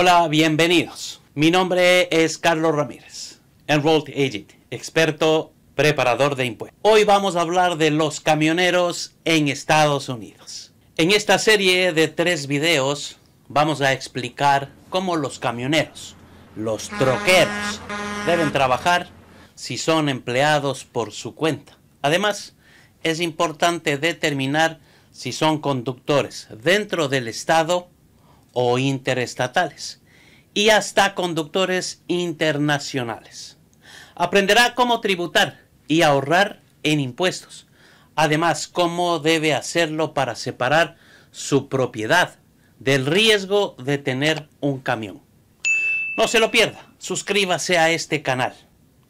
Hola, bienvenidos. Mi nombre es Carlos Ramírez, Enrolled Agent, experto preparador de impuestos. Hoy vamos a hablar de los camioneros en Estados Unidos. En esta serie de tres videos vamos a explicar cómo los camioneros, los troqueros, deben trabajar si son empleados por su cuenta. Además, es importante determinar si son conductores dentro del estado o interestatales y hasta conductores internacionales. Aprenderá cómo tributar y ahorrar en impuestos. Además, cómo debe hacerlo para separar su propiedad del riesgo de tener un camión. No se lo pierda, suscríbase a este canal.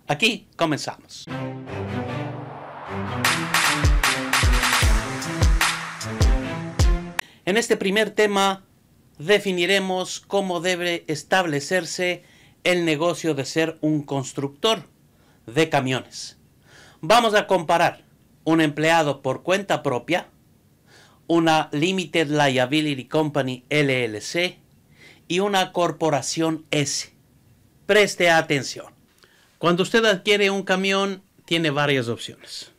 Aquí comenzamos. En este primer tema definiremos cómo debe establecerse el negocio de ser un constructor de camiones. Vamos a comparar un empleado por cuenta propia, una Limited Liability Company LLC y una corporación S. Preste atención. Cuando usted adquiere un camión, tiene varias opciones.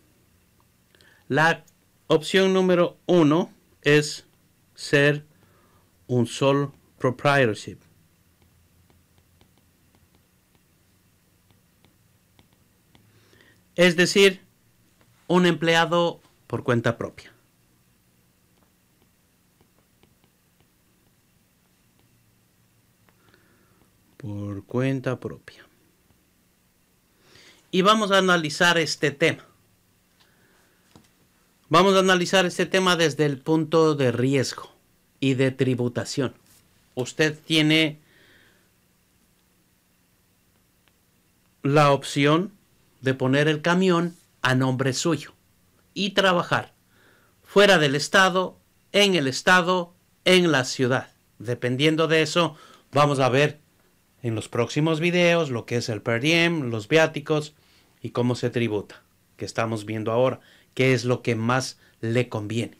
La opción número uno es ser un sole proprietorship. Es decir, un empleado por cuenta propia. Por cuenta propia. Y vamos a analizar este tema. Vamos a analizar este tema desde el punto de riesgo y de tributación. Usted tiene la opción de poner el camión a nombre suyo y trabajar fuera del estado, en el estado, en la ciudad. Dependiendo de eso, vamos a ver en los próximos videos lo que es el per diem, los viáticos y cómo se tributa, que estamos viendo ahora, qué es lo que más le conviene.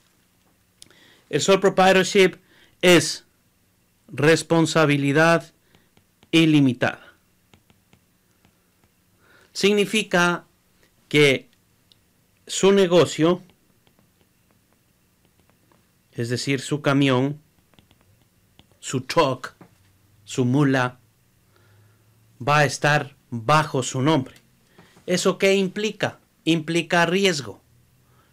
El Sole Proprietorship es responsabilidad ilimitada. Significa que su negocio, es decir, su camión, su truck, su mula, va a estar bajo su nombre. ¿Eso qué implica? Implica riesgo.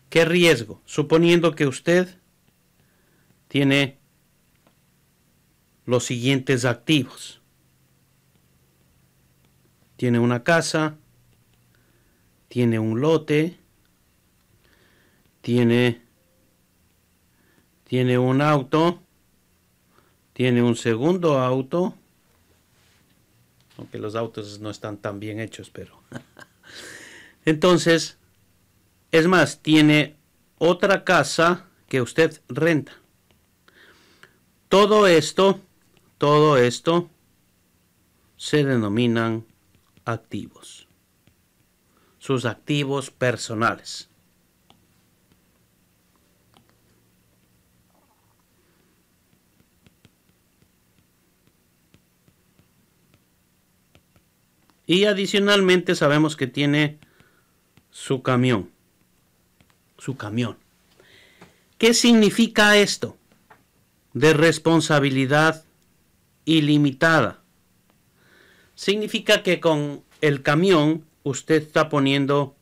¿Qué riesgo? Suponiendo que usted tiene los siguientes activos. Tiene una casa, tiene un lote, tiene, tiene un auto, tiene un segundo auto, aunque los autos no están tan bien hechos, pero... Entonces, es más, tiene otra casa que usted renta. Todo esto, todo esto se denominan activos. Sus activos personales. Y adicionalmente sabemos que tiene su camión. Su camión. ¿Qué significa esto? de responsabilidad ilimitada. Significa que con el camión usted está poniendo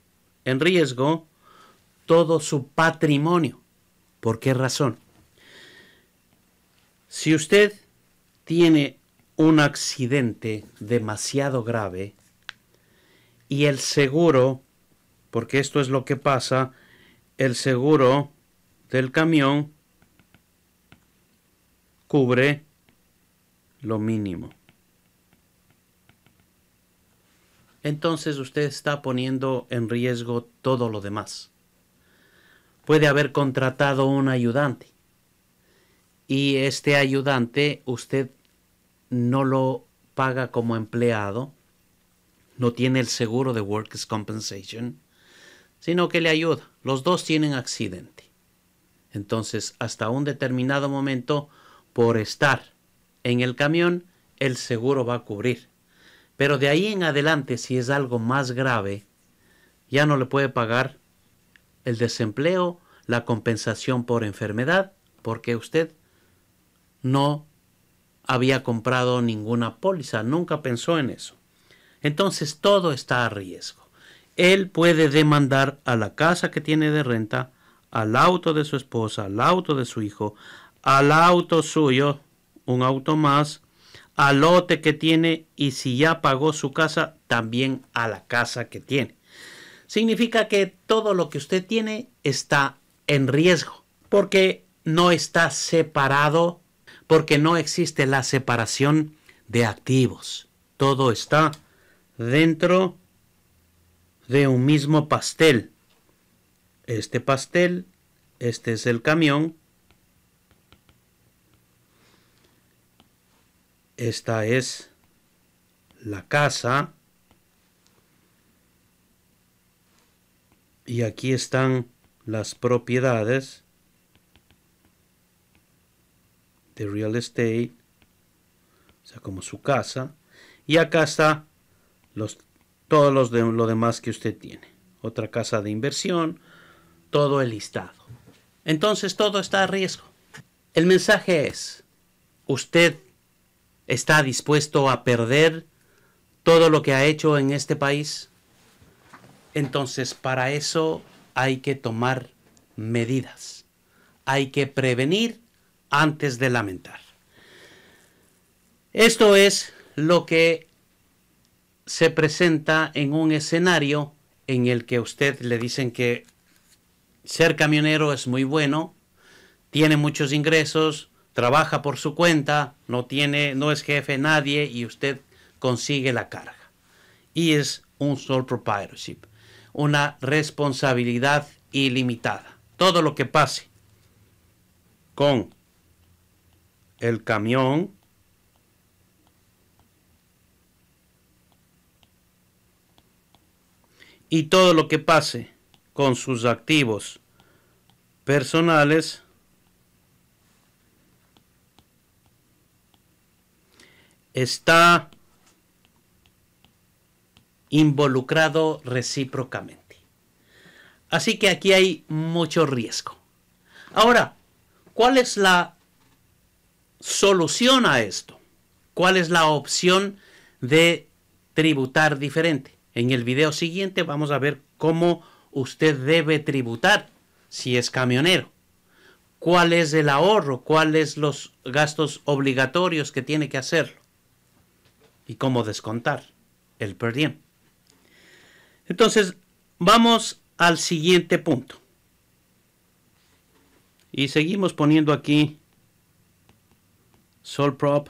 en riesgo todo su patrimonio. ¿Por qué razón? Si usted tiene un accidente demasiado grave y el seguro, porque esto es lo que pasa, el seguro del camión cubre lo mínimo. Entonces usted está poniendo en riesgo todo lo demás. Puede haber contratado un ayudante y este ayudante usted no lo paga como empleado, no tiene el seguro de Workers' Compensation, sino que le ayuda. Los dos tienen accidente. Entonces, hasta un determinado momento, por estar en el camión, el seguro va a cubrir. Pero de ahí en adelante, si es algo más grave, ya no le puede pagar el desempleo, la compensación por enfermedad, porque usted no había comprado ninguna póliza, nunca pensó en eso. Entonces todo está a riesgo. Él puede demandar a la casa que tiene de renta, al auto de su esposa, al auto de su hijo, al auto suyo, un auto más, al lote que tiene y si ya pagó su casa, también a la casa que tiene. Significa que todo lo que usted tiene está en riesgo, porque no está separado, porque no existe la separación de activos. Todo está dentro de un mismo pastel. Este pastel, este es el camión, Esta es la casa. Y aquí están las propiedades de real estate. O sea, como su casa. Y acá está los, todos los lo demás que usted tiene. Otra casa de inversión. Todo el listado. Entonces todo está a riesgo. El mensaje es, usted está dispuesto a perder todo lo que ha hecho en este país, entonces para eso hay que tomar medidas. Hay que prevenir antes de lamentar. Esto es lo que se presenta en un escenario en el que usted le dicen que ser camionero es muy bueno, tiene muchos ingresos, trabaja por su cuenta, no tiene, no es jefe nadie y usted consigue la carga. Y es un sole proprietorship, una responsabilidad ilimitada. Todo lo que pase con el camión y todo lo que pase con sus activos personales está involucrado recíprocamente. Así que aquí hay mucho riesgo. Ahora, ¿cuál es la solución a esto? ¿Cuál es la opción de tributar diferente? En el video siguiente vamos a ver cómo usted debe tributar si es camionero. ¿Cuál es el ahorro? ¿Cuáles los gastos obligatorios que tiene que hacerlo? y cómo descontar el per Entonces, vamos al siguiente punto. Y seguimos poniendo aquí Sol Prop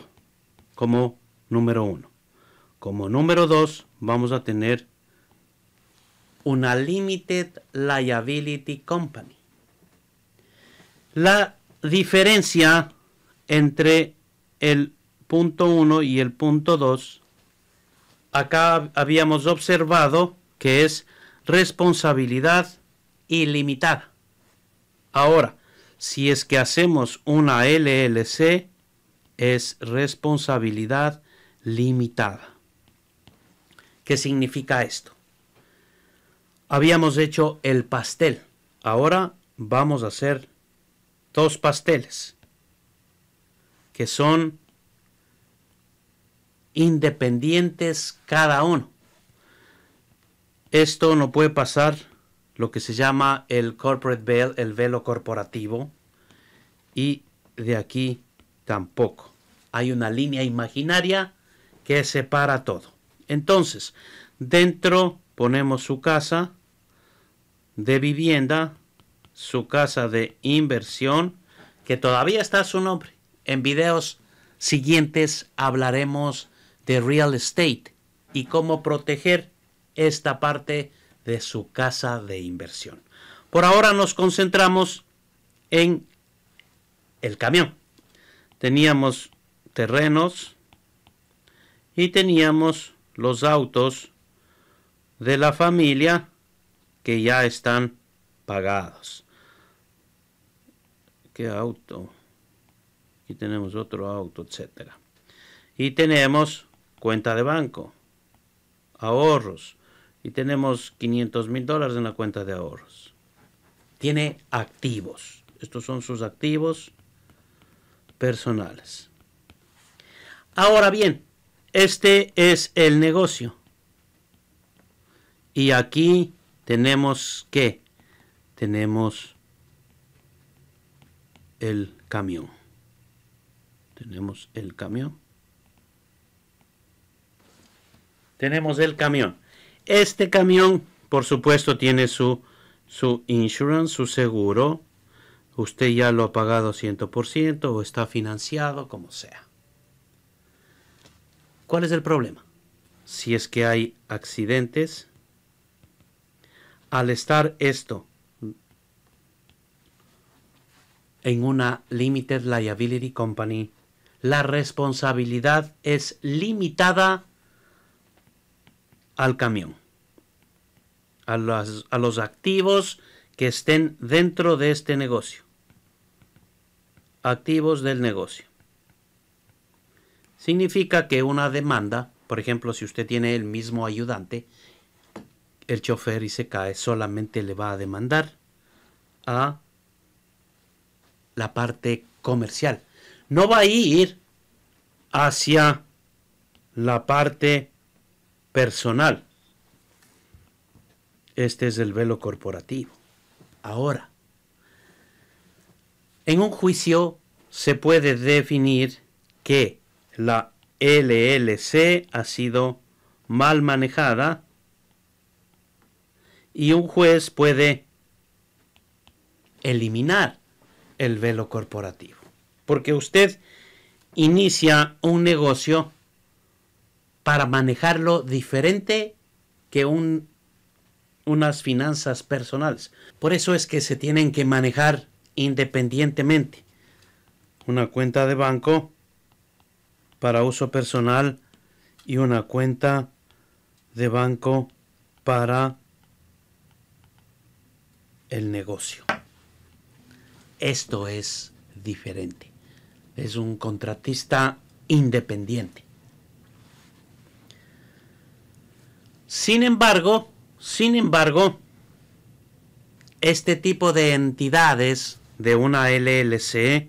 como número uno. Como número dos, vamos a tener una Limited Liability Company. La diferencia entre el punto 1 y el punto 2, acá habíamos observado que es responsabilidad ilimitada. Ahora, si es que hacemos una LLC, es responsabilidad limitada. ¿Qué significa esto? Habíamos hecho el pastel. Ahora vamos a hacer dos pasteles, que son independientes cada uno. Esto no puede pasar lo que se llama el corporate veil, el velo corporativo, y de aquí tampoco. Hay una línea imaginaria que separa todo. Entonces, dentro ponemos su casa de vivienda, su casa de inversión, que todavía está a su nombre. En videos siguientes hablaremos de real estate y cómo proteger esta parte de su casa de inversión. Por ahora nos concentramos en el camión. Teníamos terrenos y teníamos los autos de la familia que ya están pagados. ¿Qué auto? y tenemos otro auto, etcétera. Y tenemos cuenta de banco, ahorros, y tenemos 500 mil dólares en la cuenta de ahorros. Tiene activos. Estos son sus activos personales. Ahora bien, este es el negocio. Y aquí tenemos que tenemos el camión. Tenemos el camión. tenemos el camión. Este camión, por supuesto, tiene su, su insurance, su seguro. Usted ya lo ha pagado 100% o está financiado, como sea. ¿Cuál es el problema? Si es que hay accidentes, al estar esto en una Limited Liability Company, la responsabilidad es limitada al camión, a los, activos que estén dentro de este negocio, activos del negocio. Significa que una demanda, por ejemplo, si usted tiene el mismo ayudante, el chofer y se cae, solamente le va a demandar a la parte comercial. No va a ir hacia la parte personal. Este es el velo corporativo. Ahora, en un juicio se puede definir que la LLC ha sido mal manejada y un juez puede eliminar el velo corporativo. Porque usted inicia un negocio para manejarlo diferente que un, unas finanzas personales. Por eso es que se tienen que manejar independientemente. Una cuenta de banco para uso personal y una cuenta de banco para el negocio. Esto es diferente. Es un contratista independiente. Sin embargo, sin embargo, este tipo de entidades de una LLC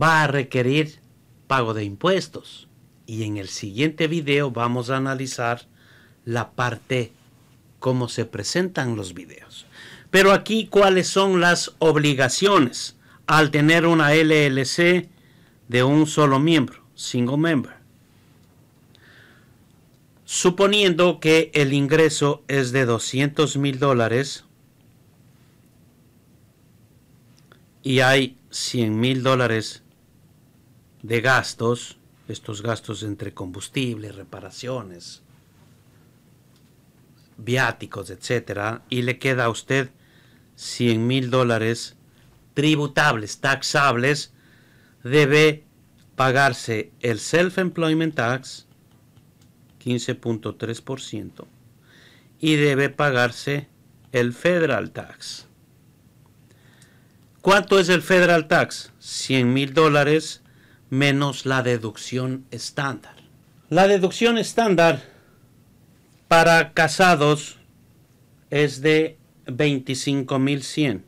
va a requerir pago de impuestos. Y en el siguiente video vamos a analizar la parte cómo se presentan los videos. Pero aquí cuáles son las obligaciones al tener una LLC de un solo miembro, single member. Suponiendo que el ingreso es de 200 mil dólares y hay 100 mil dólares de gastos, estos gastos entre combustible, reparaciones, viáticos, etcétera, y le queda a usted 100 mil dólares tributables, taxables, debe pagarse el Self-Employment Tax, 15.3%, y debe pagarse el federal tax. ¿Cuánto es el federal tax? 100 mil dólares menos la deducción estándar. La deducción estándar para casados es de 25.100.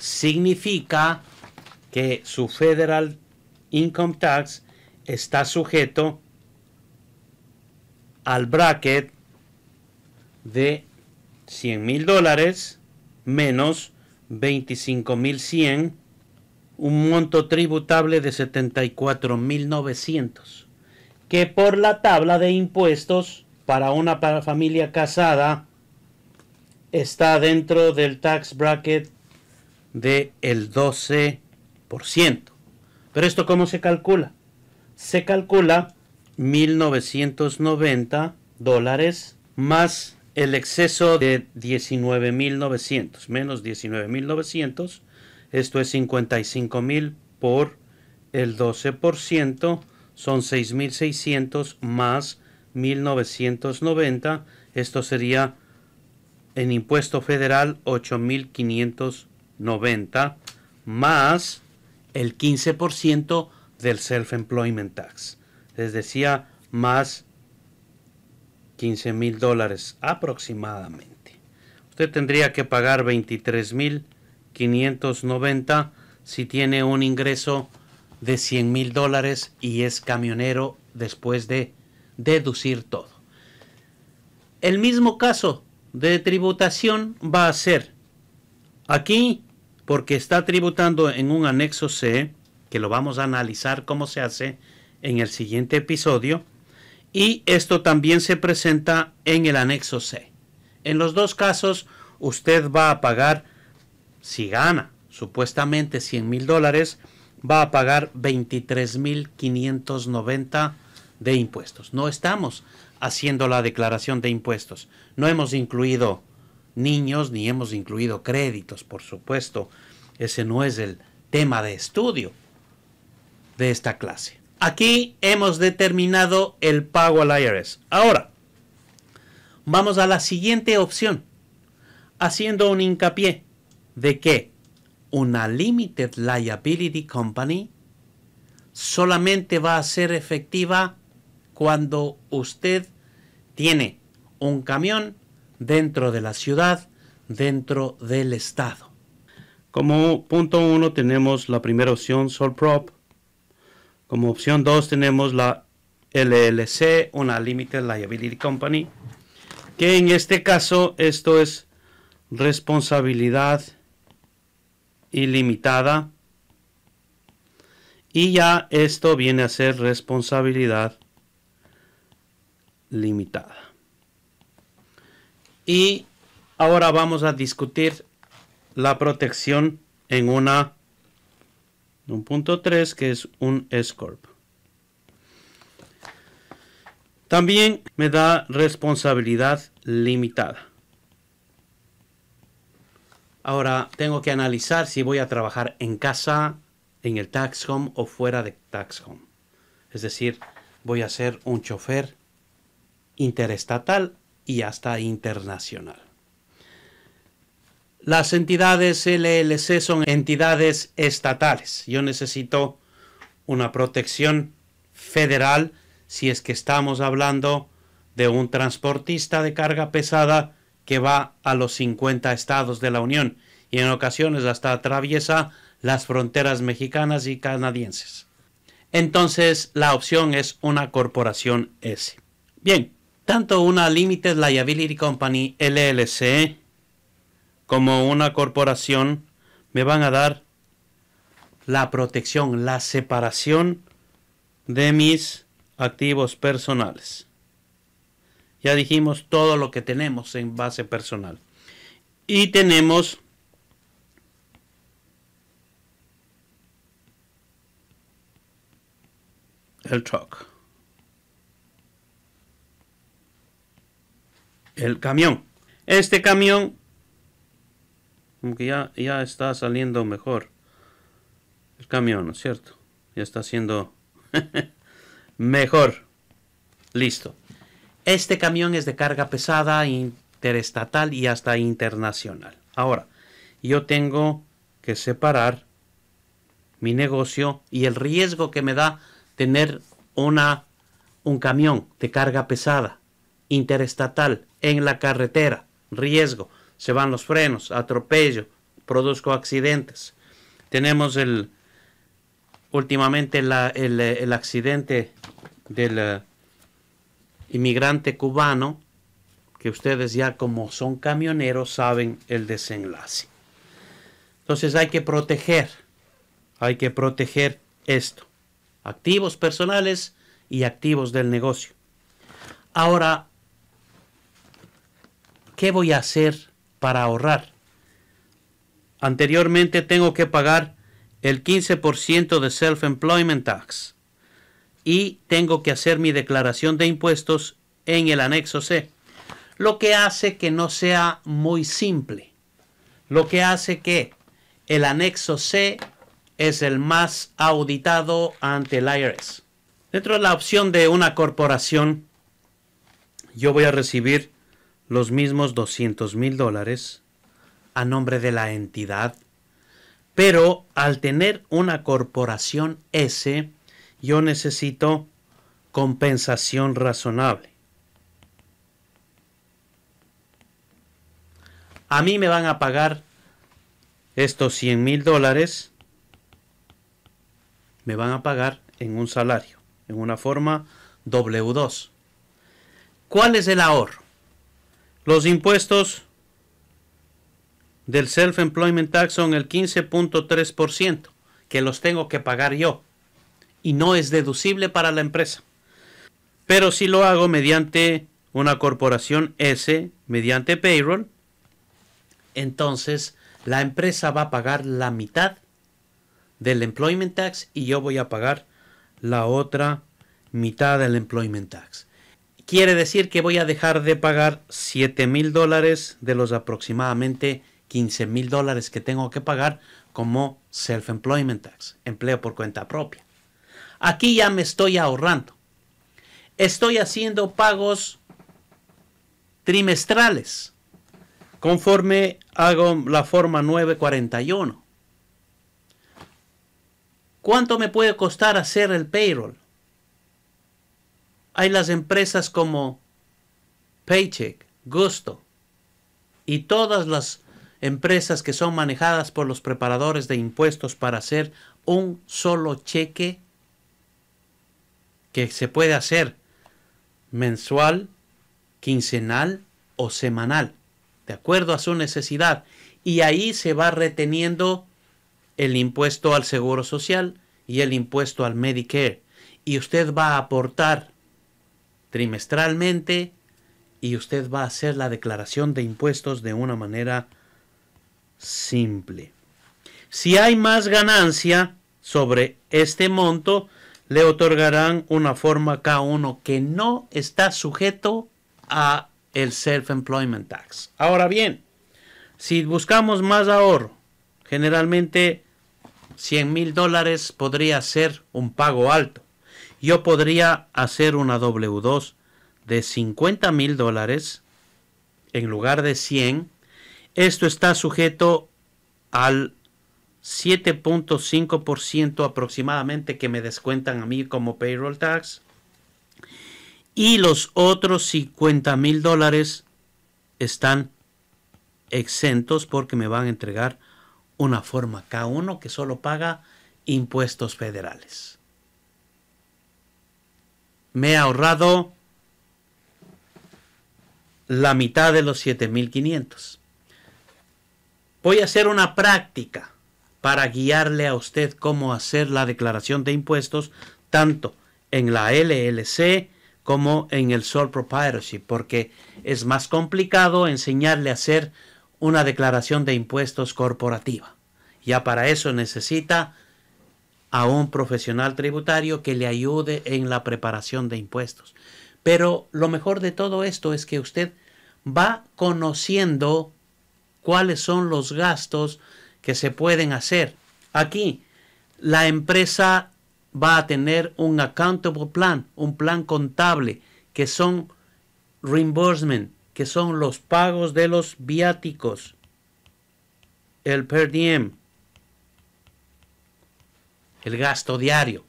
Significa que su federal income tax está sujeto al bracket de 100 mil dólares menos $25,100, un monto tributable de $74,900, que por la tabla de impuestos para una familia casada está dentro del tax bracket de el 12%. Pero esto cómo se calcula? se calcula 1.990 dólares más el exceso de 19.900, menos 19.900, esto es 55.000 por el 12%, son 6.600 más 1.990, esto sería en impuesto federal 8.590 más el 15% del Self-Employment Tax. Les decía, más 15 mil dólares aproximadamente. Usted tendría que pagar 23 mil 590 si tiene un ingreso de 100 mil dólares y es camionero después de deducir todo. El mismo caso de tributación va a ser aquí, porque está tributando en un anexo C, que lo vamos a analizar cómo se hace en el siguiente episodio. Y esto también se presenta en el anexo C. En los dos casos, usted va a pagar, si gana supuestamente 100 mil dólares, va a pagar 23,590 mil de impuestos. No estamos haciendo la declaración de impuestos. No hemos incluido niños ni hemos incluido créditos, por supuesto. Ese no es el tema de estudio de esta clase. Aquí hemos determinado el pago al IRS. Ahora, vamos a la siguiente opción, haciendo un hincapié de que una Limited Liability Company solamente va a ser efectiva cuando usted tiene un camión dentro de la ciudad, dentro del estado. Como punto uno tenemos la primera opción, Sol Prop, como opción 2 tenemos la LLC, una Limited Liability Company, que en este caso esto es responsabilidad ilimitada. Y ya esto viene a ser responsabilidad limitada. Y ahora vamos a discutir la protección en una 1.3, un punto 3 que es un s También me da responsabilidad limitada. Ahora tengo que analizar si voy a trabajar en casa, en el tax home o fuera de tax home. Es decir, voy a ser un chofer interestatal y hasta internacional. Las entidades LLC son entidades estatales. Yo necesito una protección federal si es que estamos hablando de un transportista de carga pesada que va a los 50 estados de la Unión y en ocasiones hasta atraviesa las fronteras mexicanas y canadienses. Entonces la opción es una corporación S. Bien, tanto una Limited Liability Company LLC como una corporación, me van a dar la protección, la separación de mis activos personales. Ya dijimos todo lo que tenemos en base personal. Y tenemos el truck. El camión. Este camión como que ya, está saliendo mejor el camión, ¿no es cierto? Ya está siendo mejor. Listo. Este camión es de carga pesada, interestatal y hasta internacional. Ahora, yo tengo que separar mi negocio y el riesgo que me da tener una, un camión de carga pesada, interestatal, en la carretera. Riesgo se van los frenos, atropello, produzco accidentes. Tenemos el últimamente el, accidente del eh, inmigrante cubano, que ustedes ya como son camioneros saben el desenlace. Entonces hay que proteger, hay que proteger esto, activos personales y activos del negocio. Ahora, ¿qué voy a hacer para ahorrar. Anteriormente tengo que pagar el 15% de Self-Employment Tax y tengo que hacer mi declaración de impuestos en el anexo C, lo que hace que no sea muy simple, lo que hace que el anexo C es el más auditado ante el IRS. Dentro de la opción de una corporación, yo voy a recibir los mismos 200 mil dólares a nombre de la entidad, pero al tener una corporación S, yo necesito compensación razonable. A mí me van a pagar estos 100 mil dólares, me van a pagar en un salario, en una forma W2. ¿Cuál es el ahorro? Los impuestos del Self-Employment Tax son el 15.3%, que los tengo que pagar yo. Y no es deducible para la empresa. Pero si lo hago mediante una corporación S, mediante payroll, entonces la empresa va a pagar la mitad del employment tax y yo voy a pagar la otra mitad del employment tax quiere decir que voy a dejar de pagar $7,000 mil dólares de los aproximadamente 15 mil dólares que tengo que pagar como self-employment tax, empleo por cuenta propia. Aquí ya me estoy ahorrando. Estoy haciendo pagos trimestrales conforme hago la forma 941. ¿Cuánto me puede costar hacer el payroll? Hay las empresas como Paycheck, Gusto y todas las empresas que son manejadas por los preparadores de impuestos para hacer un solo cheque que se puede hacer mensual, quincenal o semanal, de acuerdo a su necesidad. Y ahí se va reteniendo el impuesto al Seguro Social y el impuesto al Medicare. Y usted va a aportar trimestralmente y usted va a hacer la declaración de impuestos de una manera simple. Si hay más ganancia sobre este monto, le otorgarán una forma K1 que no está sujeto a el self-employment tax. Ahora bien, si buscamos más ahorro, generalmente 100 mil dólares podría ser un pago alto yo podría hacer una W2 de 50 mil dólares en lugar de 100. Esto está sujeto al 7.5% aproximadamente que me descuentan a mí como payroll tax. Y los otros 50 mil dólares están exentos porque me van a entregar una forma K1 que solo paga impuestos federales me he ahorrado la mitad de los 7.500. Voy a hacer una práctica para guiarle a usted cómo hacer la declaración de impuestos, tanto en la LLC como en el Sole Proprietorship, porque es más complicado enseñarle a hacer una declaración de impuestos corporativa. Ya para eso necesita a un profesional tributario que le ayude en la preparación de impuestos. Pero lo mejor de todo esto es que usted va conociendo cuáles son los gastos que se pueden hacer. Aquí, la empresa va a tener un accountable plan, un plan contable, que son reimbursement, que son los pagos de los viáticos, el per diem, gasto diario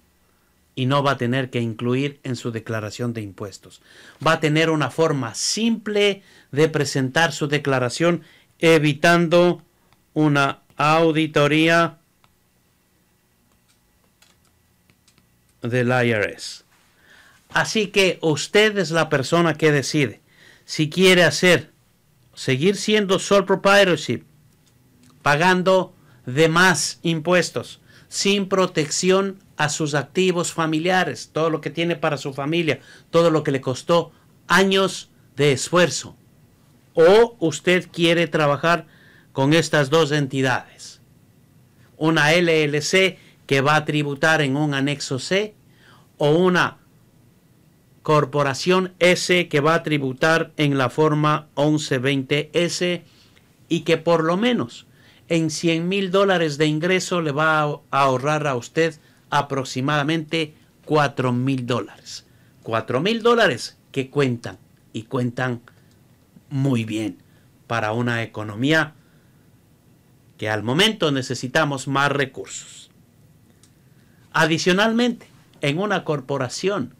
y no va a tener que incluir en su declaración de impuestos. Va a tener una forma simple de presentar su declaración evitando una auditoría del IRS. Así que usted es la persona que decide si quiere hacer, seguir siendo sole proprietorship, pagando demás más impuestos sin protección a sus activos familiares, todo lo que tiene para su familia, todo lo que le costó años de esfuerzo. O usted quiere trabajar con estas dos entidades. Una LLC que va a tributar en un anexo C o una corporación S que va a tributar en la forma 1120S y que por lo menos en 100 mil dólares de ingreso le va a ahorrar a usted aproximadamente 4 mil dólares. 4 mil dólares que cuentan y cuentan muy bien para una economía que al momento necesitamos más recursos. Adicionalmente, en una corporación,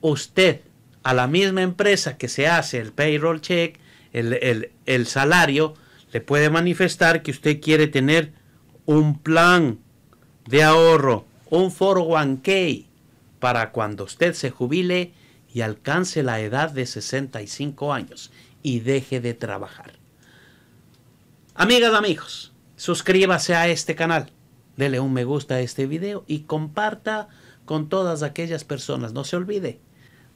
usted a la misma empresa que se hace el payroll check, el, el salario, le puede manifestar que usted quiere tener un plan de ahorro, un 401k, para cuando usted se jubile y alcance la edad de 65 años y deje de trabajar. Amigas, amigos, suscríbase a este canal, dele un me gusta a este video y comparta con todas aquellas personas. No se olvide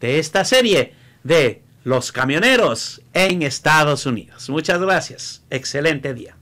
de esta serie de los camioneros en Estados Unidos. Muchas gracias. Excelente día.